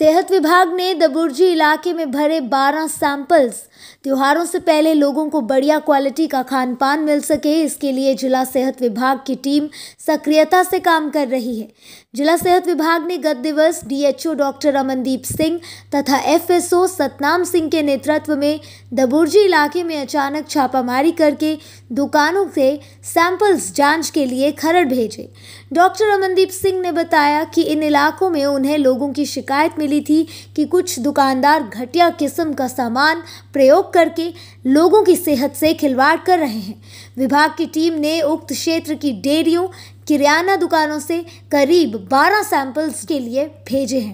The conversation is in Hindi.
सेहत विभाग ने दबुर्जी इलाके में भरे 12 सैंपल्स त्योहारों से पहले लोगों को बढ़िया क्वालिटी का खान पान मिल सके इसके लिए जिला सेहत विभाग की टीम सक्रियता से काम कर रही है जिला सेहत विभाग ने गत दिवस डीएचओ डॉक्टर अमनदीप सिंह तथा एफएसओ सतनाम सिंह के नेतृत्व में दबुर्जी इलाके में अचानक छापामारी करके दुकानों से सैंपल्स जाँच के लिए खरड़ भेजे डॉक्टर अमनदीप सिंह ने बताया कि इन इलाकों में उन्हें लोगों की शिकायत मिली मिली थी कि कुछ दुकानदार घटिया किस्म का सामान प्रयोग करके लोगों की सेहत से खिलवाड़ कर रहे हैं विभाग की टीम ने उक्त क्षेत्र की डेयरियों किराना दुकानों से करीब 12 सैंपल्स के लिए भेजे हैं